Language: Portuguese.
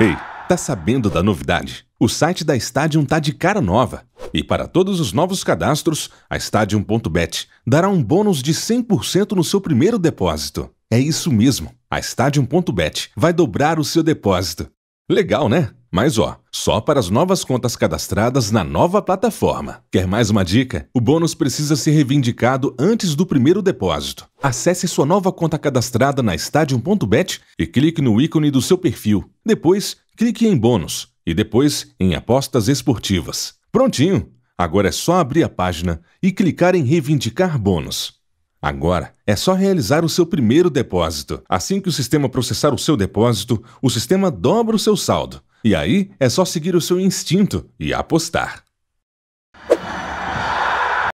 Ei, tá sabendo da novidade? O site da Stadium tá de cara nova. E para todos os novos cadastros, a Stadium.bet dará um bônus de 100% no seu primeiro depósito. É isso mesmo, a Stadium.bet vai dobrar o seu depósito. Legal, né? Mas ó, só para as novas contas cadastradas na nova plataforma. Quer mais uma dica? O bônus precisa ser reivindicado antes do primeiro depósito. Acesse sua nova conta cadastrada na stadium.bet e clique no ícone do seu perfil. Depois, clique em bônus e depois em apostas esportivas. Prontinho! Agora é só abrir a página e clicar em reivindicar bônus. Agora é só realizar o seu primeiro depósito. Assim que o sistema processar o seu depósito, o sistema dobra o seu saldo e aí é só seguir o seu instinto e apostar.